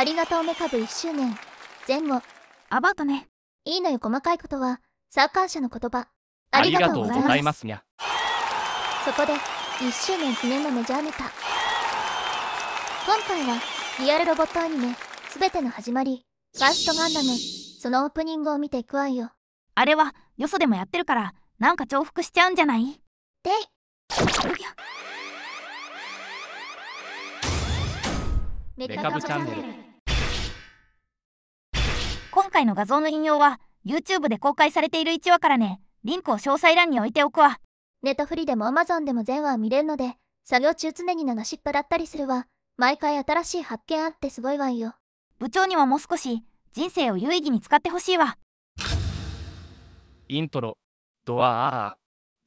ありがとうメカブ1周年前後アバートねいいのよ細かいことはサーカー社の言葉ありがとうございますにゃそこで1周年記念のメジャーネタ今回はリアルロボットアニメ「全ての始まり」ファーストガンダムそのオープニングを見ていくわよあれはよそでもやってるからなんか重複しちゃうんじゃないでメカブチャンネル今回の画像の引用は YouTube で公開されている1話からねリンクを詳細欄に置いておくわネトフリでも Amazon でも全話見れるので作業中常に流しっぱだったりするわ毎回新しい発見あってすごいわよ部長にはもう少し人生を有意義に使ってほしいわイントロドア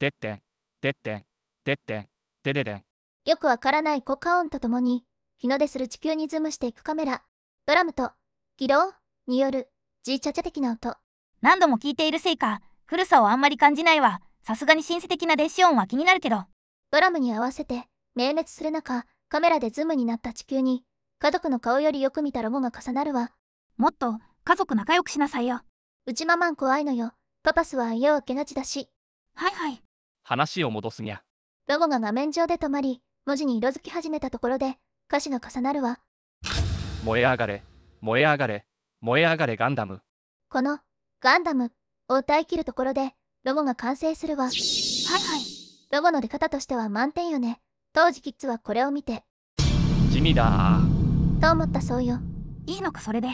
ーでってんでってんでってんでででンよくわからない効果音とともに日の出する地球にズームしていくカメラドラムとギローによるじいちゃちゃ的な音。何度も聞いているせいか、古さをあんまり感じないわ。さすがに親ン的な電子音は気になるけど。ドラムに合わせて、明滅する中、カメラでズームになった地球に、家族の顔よりよく見たロゴが重なるわ。もっと、家族仲良くしなさいよ。うちママン怖いのよ。パパスは家を開けがちだし。はいはい。話を戻すにゃ。ロゴが画面上で止まり、文字に色づき始めたところで、歌詞が重なるわ。燃え上がれ、燃え上がれ。燃え上がれガンダムこのガンダムを歌い切るところでロゴが完成するわはいはいロゴの出方としては満点よね当時キッズはこれを見て地味だと思ったそうよいいのかそれで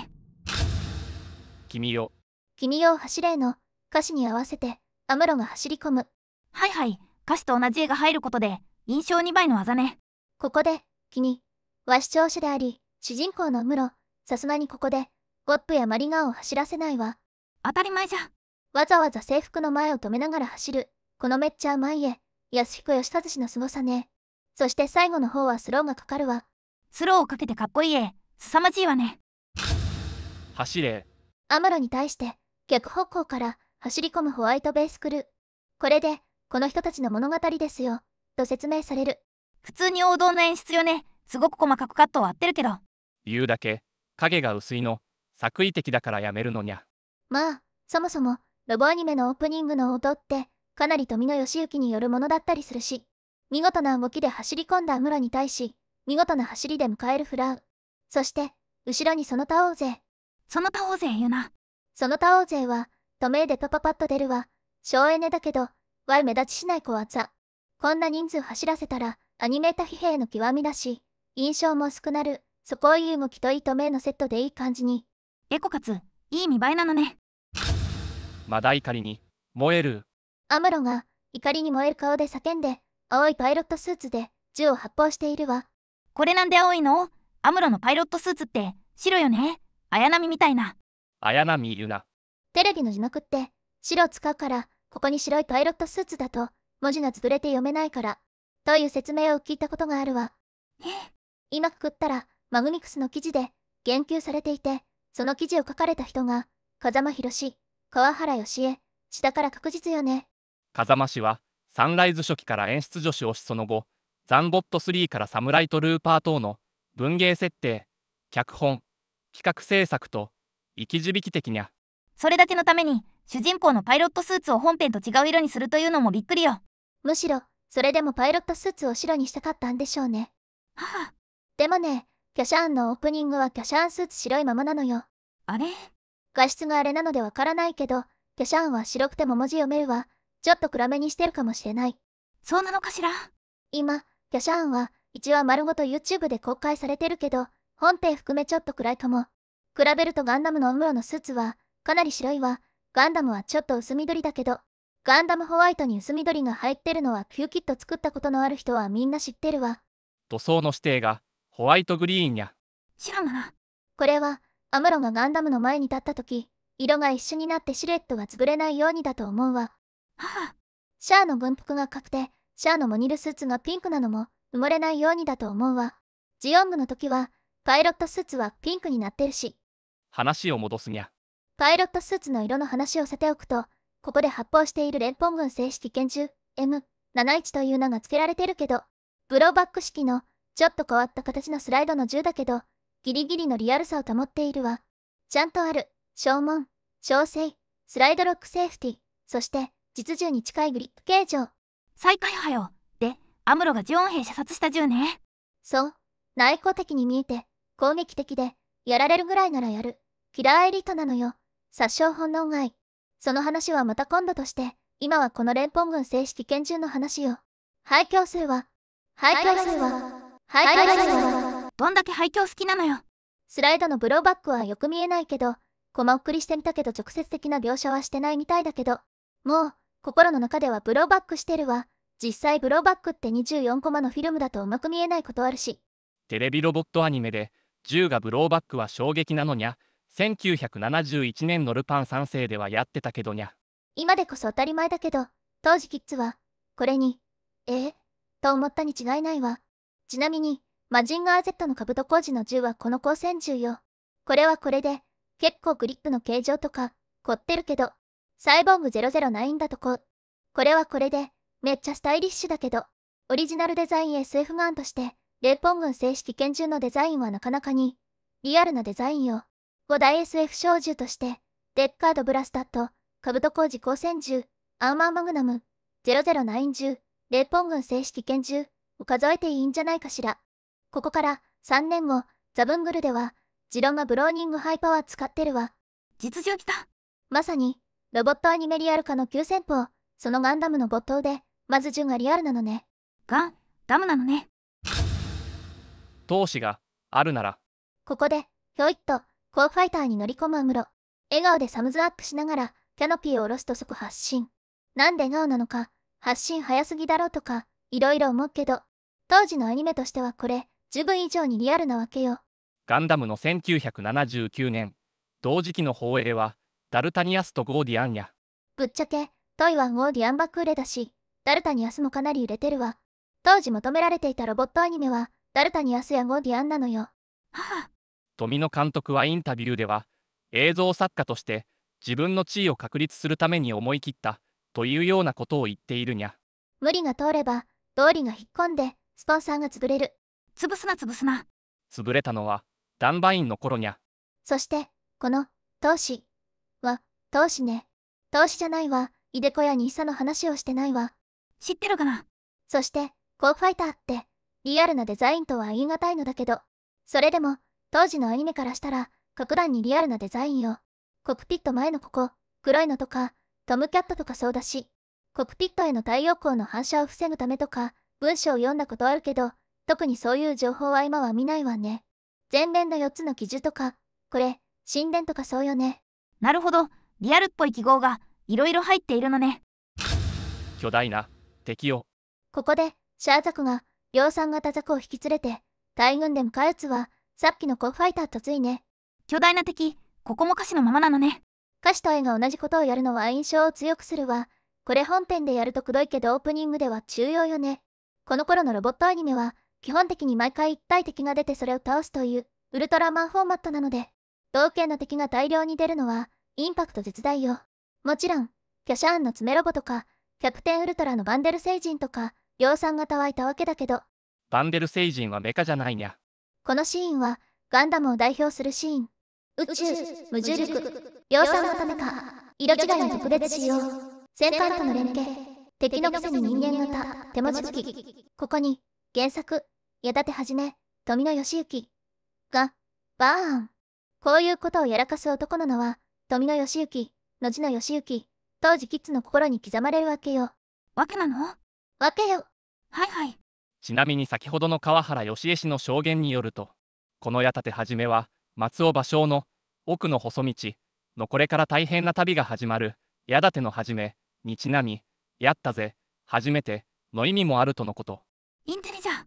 君よ君よ走れの歌詞に合わせてアムロが走り込むはいはい歌詞と同じ絵が入ることで印象2倍の技ねここで君は視聴者であり主人公のムロさすがにここでポップやマリガンを走らせないわ。当たり前じゃ。わざわざ制服の前を止めながら走る。このめっちゃうまいえ。安彦義和の凄さね。そして最後の方はスローがかかるわ。スローをかけてかっこいいえ。凄まじいわね。走れ。アムロに対して、逆方向から走り込むホワイトベースクルー。これで、この人たちの物語ですよ。と説明される。普通に王道の演出よね。すごく細かくカットは合ってるけど。言うだけ、影が薄いの。作為的だからやめるのにゃまあそもそもロボアニメのオープニングの音ってかなり富野義行によるものだったりするし見事な動きで走り込んだムロに対し見事な走りで迎えるフラウそして後ろにその他大勢その他大勢言うなその他大勢は都名でパパパッと出るわ省エネだけど Y 目立ちしない小技こんな人数走らせたらアニメーター疲弊の極みだし印象も薄くなるそこをいう動きといいと名のセットでいい感じにエコかついい見栄えなのねまだ怒りに燃えるアムロが怒りに燃える顔で叫んで青いパイロットスーツで銃を発砲しているわこれなんで青いのアムロのパイロットスーツって白よね綾波みたいな綾波ゆなテレビの字幕って白を使うからここに白いパイロットスーツだと文字がずれて読めないからという説明を聞いたことがあるわ今くくったらマグニクスの記事で言及されていてその記事を書かれた人が、風間博士、川原義恵、下から確実よね。風間氏は、サンライズ初期から演出助手をしその後、ザンゴット3からサムライトルーパー等の文芸設定、脚本、企画制作と、生き字引的にゃ。それだけのために、主人公のパイロットスーツを本編と違う色にするというのもびっくりよ。むしろ、それでもパイロットスーツを白にしたかったんでしょうね。はあ、でもね、キャシャンのオープニングはキャシャンスーツ白いままなのよ。あれ画質があれなのでわからないけど、キャシャンは白くても文字読めるわ。ちょっと暗めにしてるかもしれない。そうなのかしら今、キャシャンは一話丸ごと YouTube で公開されてるけど、本編含めちょっと暗いかも。比べるとガンダムのオムロのスーツは、かなり白いわ。ガンダムはちょっと薄緑だけど、ガンダムホワイトに薄緑が入ってるのはキューキット作ったことのある人はみんな知ってるわ。塗装の指定がホワイトグリーンや白マらこれはアムロがガンダムの前に立った時色が一緒になってシルエットが潰れないようにだと思うわあシャアの軍服が確定シャアのモニルスーツがピンクなのも埋もれないようにだと思うわジオングの時はパイロットスーツはピンクになってるし話を戻すにゃパイロットスーツの色の話をさておくとここで発砲している連邦軍正式拳銃 M71 という名が付けられてるけどブローバック式のちょっと変わった形のスライドの銃だけど、ギリギリのリアルさを保っているわ。ちゃんとある、正門、調整、スライドロックセーフティ、そして、実銃に近いグリップ形状。再開派よ。で、アムロがジオン兵射殺した銃ね。そう。内向的に見えて、攻撃的で、やられるぐらいならやる。キラーエリートなのよ。殺傷本能外。その話はまた今度として、今はこの連邦軍正式拳銃の話よ。廃墟数は、廃墟数は、ハイカイさどんだけ廃墟好きなのよ。スライドのブローバックはよく見えないけど、コマ送りしてみたけど直接的な描写はしてないみたいだけど、もう、心の中ではブローバックしてるわ。実際ブローバックって24コマのフィルムだとうまく見えないことあるし。テレビロボットアニメで、10がブローバックは衝撃なのにゃ、1971年のルパン三世ではやってたけどにゃ。今でこそ当たり前だけど、当時キッズは、これに、えと思ったに違いないわ。ちなみに、マジンガー Z の兜工事の銃はこの光線銃よ。これはこれで、結構グリップの形状とか、凝ってるけど、サイボーグ009だとこ。これはこれで、めっちゃスタイリッシュだけど、オリジナルデザイン SF ガンとして、レーポン軍正式拳銃のデザインはなかなかに、リアルなデザインよ。5大 SF 小銃として、デッカードブラスタット、カブト工事光線銃、アーマーマグナム、009銃、レーポン軍正式拳銃、数えていいんじゃないかしら。ここから3年後、ザブングルでは、ジロがブローニングハイパワー使ってるわ。実情来た。まさに、ロボットアニメリアル化の急先鋒、そのガンダムの没頭で、まず順がリアルなのね。ガン、ダムなのね。闘志があるなら。ここで、ひょいっと、コーファイターに乗り込むアムロ。笑顔でサムズアップしながら、キャノピーを下ろすと即発進。なんで笑顔なのか、発進早すぎだろうとか、いろいろ思うけど、当時のアニメとしてはこれ十分以上にリアルなわけよガンダムの1979年同時期の放映はダルタニアスとゴーディアンやぶっちゃけトイはゴーディアンバクー売れだしダルタニアスもかなり売れてるわ当時求められていたロボットアニメはダルタニアスやゴーディアンなのよ 富野監督はインタビューでは映像作家として自分の地位を確立するために思い切ったというようなことを言っているにゃ無理が通れば道理が引っ込んでスポンサーが潰れる潰すな潰すな潰れたのはダンバインの頃にゃそしてこの投資は投資ね投資じゃないわいでこやにいさの話をしてないわ知ってるかなそしてコーファイターってリアルなデザインとは言い難いのだけどそれでも当時のアニメからしたら格段にリアルなデザインよコクピット前のここ黒いのとかトムキャットとかそうだしコクピットへの太陽光の反射を防ぐためとか文章を読んだことあるけど、特にそういう情報は今は見ないわね。前面の4つの記述とか、これ、神殿とかそうよね。なるほど、リアルっぽい記号がいろいろ入っているのね。巨大な敵を。ここで、シャーザクが、量産型ザクを引き連れて、大軍で迎かうつは、さっきのコファイターとついね。巨大な敵、ここも歌詞のままなのね。歌詞と絵が同じことをやるのは印象を強くするわ。これ本編でやるとくどいけどオープニングでは重要よね。この頃のロボットアニメは、基本的に毎回一体敵が出てそれを倒すという、ウルトラマンフォーマットなので、同剣の敵が大量に出るのは、インパクト絶大よ。もちろん、キャシャーンの爪ロボとか、キャプテンウルトラのバンデル星人とか、量産型はいたわけだけど。バンデル星人はメカじゃないにゃ。このシーンは、ガンダムを代表するシーン。宇宙、無重力、量産型メカ、色違いの特別仕様、戦艦との連携。敵のくせに人間型手持ち武器ここに原作矢立はじめ富野義行がバーンこういうことをやらかす男なのは富野義行の字の義行当時キッズの心に刻まれるわけよわけなのわけよはいはいちなみに先ほどの川原義江氏の証言によるとこの矢立はじめは松尾芭蕉の奥の細道のこれから大変な旅が始まる矢立のはじめにちなみやったぜ、初めて、の意味もあるとのこと。インテリじゃ。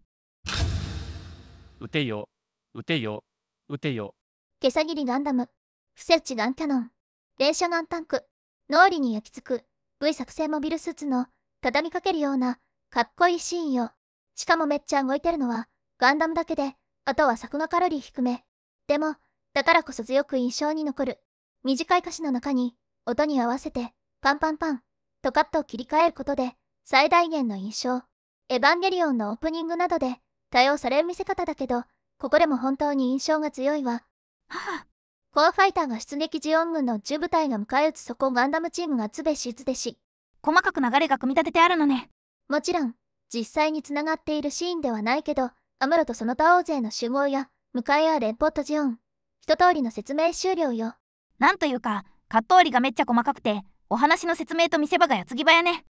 撃てよ、撃てよ、撃てよ。手さぎりガンダム、不設置ガンキャノン、連射ガンタンク、脳裏に焼き付く、V 作戦モビルスーツの、畳みかけるような、かっこいいシーンよ。しかもめっちゃ動いてるのは、ガンダムだけで、あとは作画カロリー低め。でも、だからこそ強く印象に残る。短い歌詞の中に、音に合わせて、パンパンパン、とカッを切り替えることで最大限の印象エヴァンゲリオンのオープニングなどで多用される見せ方だけどここでも本当に印象が強いわはあコアファイターが出撃ジオン軍の10部隊が迎え撃つそこガンダムチームがつべしずでし細かく流れが組み立ててあるのねもちろん実際につながっているシーンではないけどアムロとその他大勢の集合や迎え合うレポとトジオン一通りの説明終了よなんというかカット折りがめっちゃ細かくてお話の説明と見せ場が矢継ぎ早ね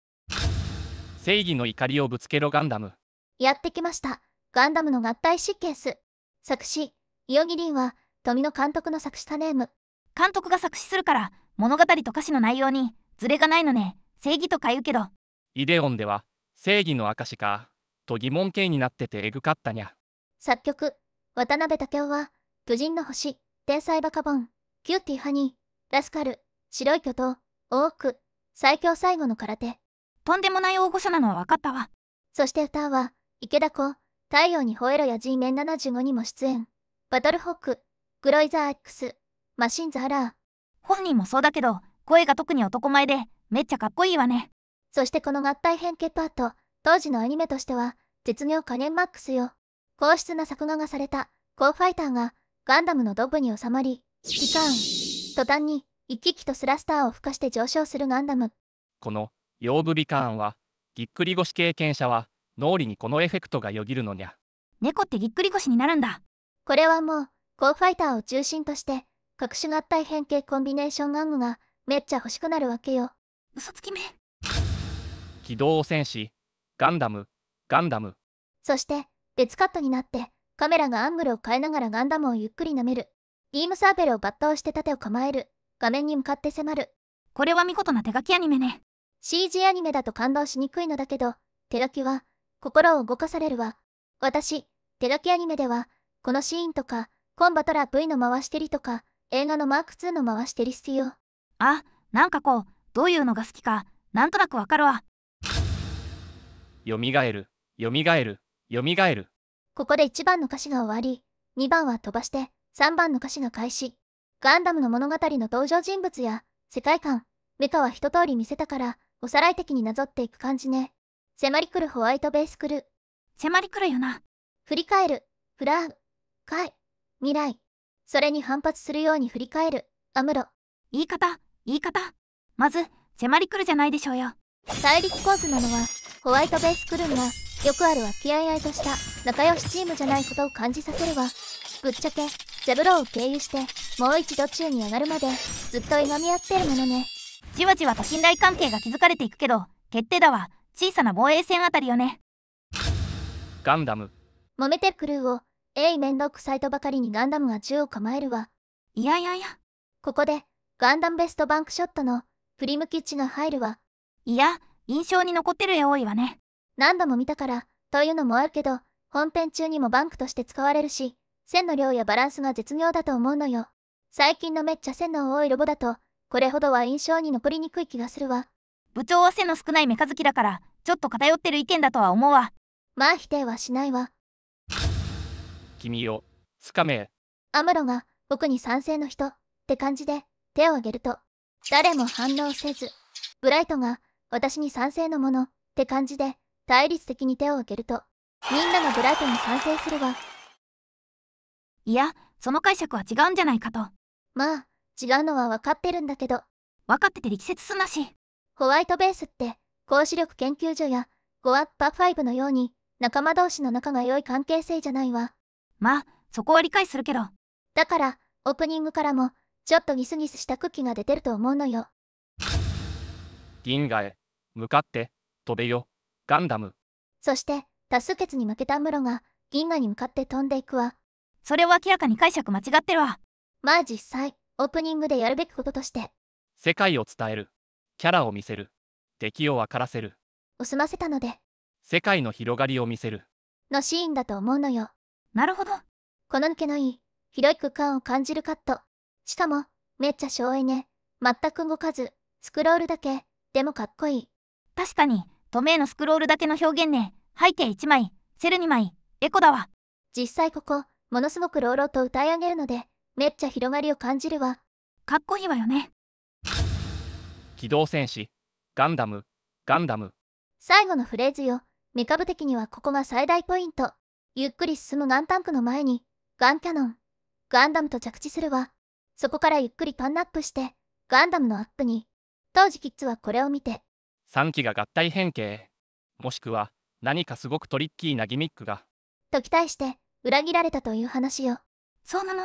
正義の怒りをぶつけろガンダムやってきましたガンダムの合体シッケース作詞イオギリンは富野監督の作詞タネーム監督が作詞するから物語と歌詞の内容にズレがないのね正義とか言うけどイデオンでは正義の証かと疑問形になっててえぐかったにゃ作曲渡辺武雄は「巨人の星」「天才バカボン」「キューティーハニー」「ラスカル」「白い巨頭」多く最強最後の空手とんでもない大御所なのは分かったわそして歌は池田子太陽に吠えろや G メン75にも出演バトルホックグロイザー X マシンズ・ハラー本人もそうだけど声が特に男前でめっちゃかっこいいわねそしてこの合体変形パート当時のアニメとしては絶妙可燃マックスよ硬質な作画がされたコーファイターがガンダムのドブに収まり機関途端に生き生きとスラスターを付加して上昇するガンダムこの腰部美観はぎっくり腰経験者は脳裏にこのエフェクトがよぎるのにゃ猫ってぎっくり腰になるんだこれはもうコーファイターを中心として各種合体変形コンビネーション玩具がめっちゃ欲しくなるわけよ嘘つきめ機動戦士ガンダムガンダムそして別カットになってカメラがアングルを変えながらガンダムをゆっくり舐めるビームサーベルを抜刀して盾を構える画面に向かって迫る。これは見事な手書きアニメね。CG アニメだと感動しにくいのだけど、手書きは、心を動かされるわ。私、手書きアニメでは、このシーンとか、コンバトラ V の回してりとか、映画のマーク2の回してりしてよ。あ、なんかこう、どういうのが好きか、なんとなくわかるわ。よみがえる、よみがえる、よみがえる。ここで1番の歌詞が終わり、2番は飛ばして、3番の歌詞が開始。ガンダムの物語の登場人物や世界観、メカは一通り見せたから、おさらい的になぞっていく感じね。迫り来るホワイトベースクルー。迫り来るよな。振り返る、フラー、かい、未来。それに反発するように振り返る、アムロ。言い方、言い方。まず、迫り来るじゃないでしょうよ。対立構図なのは、ホワイトベースクルーが、よくある和気あいあいとした仲良しチームじゃないことを感じさせるわ。ぶっちゃけジャブローを経由してもう一度宙に上がるまでずっといがみ合ってるものねじわじわと信頼関係が築かれていくけど決定だわ小さな防衛戦あたりよねガンダム揉めてクルーをえいめんどくさいとばかりにガンダムは銃を構えるわいやいやいやここでガンダムベストバンクショットの振り向き地が入るわいや印象に残ってる絵多いわね何度も見たからというのもあるけど本編中にもバンクとして使われるし線の量やバランスが絶妙だと思うのよ。最近のめっちゃ線の多いロボだと、これほどは印象に残りにくい気がするわ。部長は背の少ないメカ好きだから、ちょっと偏ってる意見だとは思うわ。まあ否定はしないわ。君を、つかめ。アムロが、僕に賛成の人、って感じで、手を挙げると、誰も反応せず、ブライトが、私に賛成のもの、って感じで、対立的に手を挙げると、みんながブライトに賛成するわ。いやその解釈は違うんじゃないかとまあ違うのは分かってるんだけど分かってて力説すなしホワイトベースって高子力研究所やゴアッパ5のように仲間同士の仲が良い関係性じゃないわまあそこは理解するけどだからオープニングからもちょっとギスギスしたクッキーが出てると思うのよ銀河へ向かって飛べよガンダムそして多数決に負けたアムロが銀河に向かって飛んでいくわそれを明らかに解釈間違ってるわまあ実際オープニングでやるべきこととして世界を伝えるキャラを見せる敵を分からせるを済ませたので世界の広がりを見せるのシーンだと思うのよなるほどこの抜けのいい広い空間を感じるカットしかもめっちゃ省エネ全く動かずスクロールだけでもかっこいい確かに透明のスクロールだけの表現ね背景1枚セル2枚エコだわ実際ここものすごく朗々と歌い上げるので、めっちゃ広がりを感じるわ。かっこいいわよね。機動戦士、ガンダム、ガンダム。最後のフレーズよ。メカ部的にはここが最大ポイント。ゆっくり進むガンタンクの前に、ガンキャノン、ガンダムと着地するわ。そこからゆっくりパンナップして、ガンダムのアップに。当時キッズはこれを見て。3機が合体変形。もしくは、何かすごくトリッキーなギミックが。と期待して、裏切られたという話よ。そうなの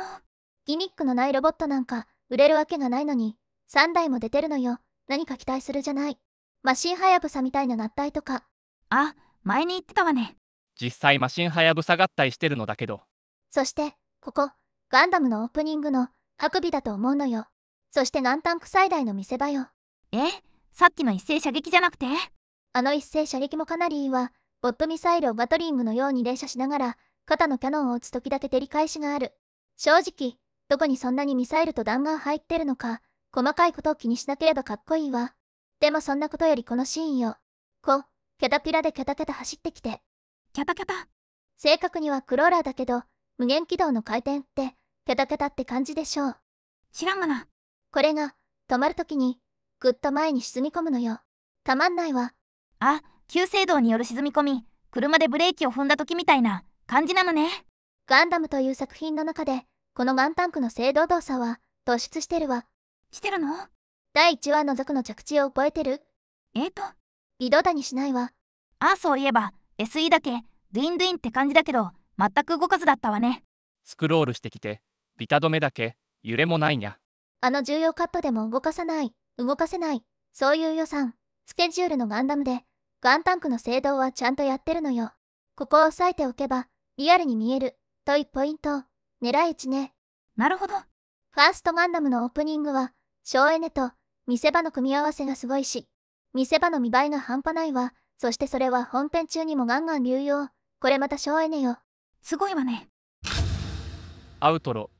ギミックのないロボットなんか売れるわけがないのに、3台も出てるのよ。何か期待するじゃない。マシンハヤブサみたいな合体とか。あ、前に言ってたわね。実際マシンハヤブサ合体してるのだけど。そして、ここ、ガンダムのオープニングの、ハクビだと思うのよ。そして南端区最大の見せ場よ。えさっきの一斉射撃じゃなくてあの一斉射撃もかなりいいわ。ボットミサイルをバトリングのように連射しながら、肩のキャノンを打つ時だけ照り返しがある。正直、どこにそんなにミサイルと弾丸入ってるのか、細かいことを気にしなければかっこいいわ。でもそんなことよりこのシーンよ。こ、キャタピラでキャタキャタ走ってきて。キャタキャタ。正確にはクローラーだけど、無限軌道の回転って、キャタキャタって感じでしょう。知らんがな。これが、止まるときに、ぐっと前に沈み込むのよ。たまんないわ。あ、急制動による沈み込み、車でブレーキを踏んだ時みたいな、感じなのねガンダムという作品の中でこのガンタンクの性堂動作は突出してるわしてるの第1話の族の着地を覚えてるえっ、と微動だにしないわあ、あ、そういえば SE だけドゥインドゥインって感じだけど全く動かずだったわねスクロールしてきてビタ止めだけ揺れもないにゃあの重要カットでも動かさない動かせないそういう予算スケジュールのガンダムでガンタンクの制動はちゃんとやってるのよここを押さえておけばリアルに見えるといポイント狙い撃ちねなるほどファーストガンダムのオープニングは省エネと見せ場の組み合わせがすごいし見せ場の見栄えが半端ないわそしてそれは本編中にもガンガン流用これまた省エネよすごいわねアウトロ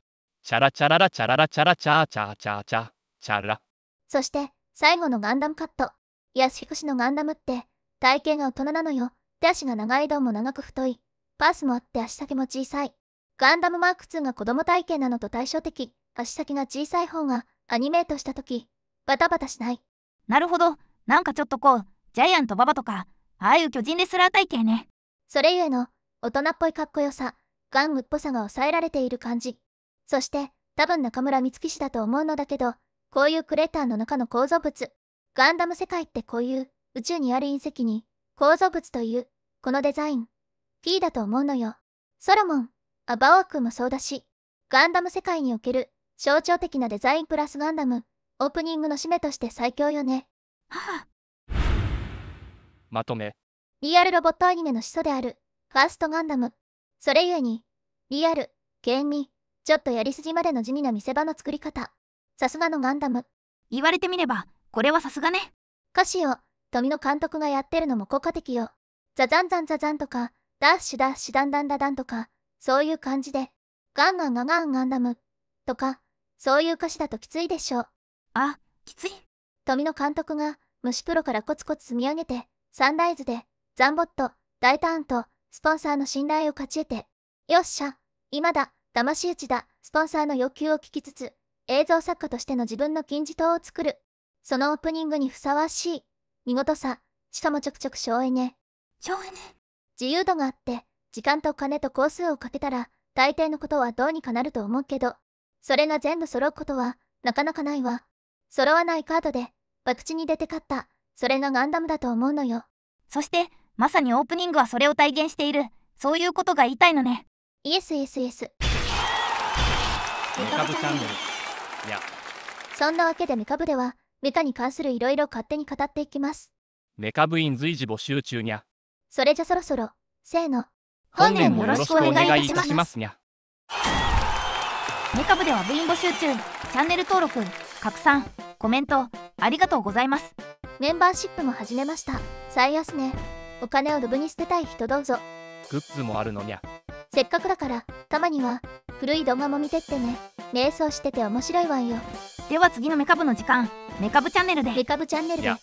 チャラチャララチャララチャラチャーチャーチャーチャーチャラそして最後のガンダムカット安彦氏のガンダムって体型が大人なのよ手足が長いどンも長く太いパスもあって足先も小さい。ガンダムマーク2が子供体験なのと対照的、足先が小さい方がアニメートした時、バタバタしない。なるほど、なんかちょっとこう、ジャイアント馬場とか、ああいう巨人レスラー体型ね。それゆえの、大人っぽいかっこよさ、玩具っぽさが抑えられている感じ。そして、多分中村光月氏だと思うのだけど、こういうクレーターの中の構造物。ガンダム世界ってこういう、宇宙にある隕石に、構造物という、このデザイン。P だと思うのよ。ソロモン、アバオア君もそうだし、ガンダム世界における象徴的なデザインプラスガンダム、オープニングの締めとして最強よね。はあ、まとめ。リアルロボットアニメの始祖である、ファーストガンダム。それゆえに、リアル、剣に、ちょっとやりすぎまでの地味な見せ場の作り方。さすがのガンダム。言われてみれば、これはさすがね。歌詞を、富野監督がやってるのも効果的よ。ザザンザンザザンとか、ダッシュダッシュダンダンダダンとか、そういう感じで、ガンガンガンガンガンダム、とか、そういう歌詞だときついでしょう。あ、きつい。富野監督が、虫プロからコツコツ積み上げて、サンライズで、ザンボット、大ターンと、スポンサーの信頼を勝ち得て、よっしゃ、今だ、騙し討ちだ、スポンサーの要求を聞きつつ、映像作家としての自分の金字塔を作る。そのオープニングにふさわしい、見事さ、しかもちょくちょく省エネ。省エネ自由度があって、時間と金と工数をかけたら、大抵のことはどうにかなると思うけど、それが全部揃うことは、なかなかないわ。揃わないカードで、博打に出て勝った、それがガンダムだと思うのよ。そして、まさにオープニングはそれを体現している、そういうことが言いたいのね。イエスイエスイエス。メカブチャンネル。いや。そんなわけでメカブでは、メカに関するいろいろ勝手に語っていきます。メカ部員随時募集中にゃ。それじゃそろそろ、せーの。本年もよろしくお願いいたしますメカ部では部員募集中。チャンネル登録、拡散、コメント、ありがとうございます。メンバーシップも始めました。最安値、ね。お金をドブに捨てたい人どうぞ。グッズもあるのにゃ。せっかくだから、たまには、古い動画も見てってね。瞑想してて面白いわよ。では次のメカ部の時間、メカ部チャンネルで。メカ部チャンネルで。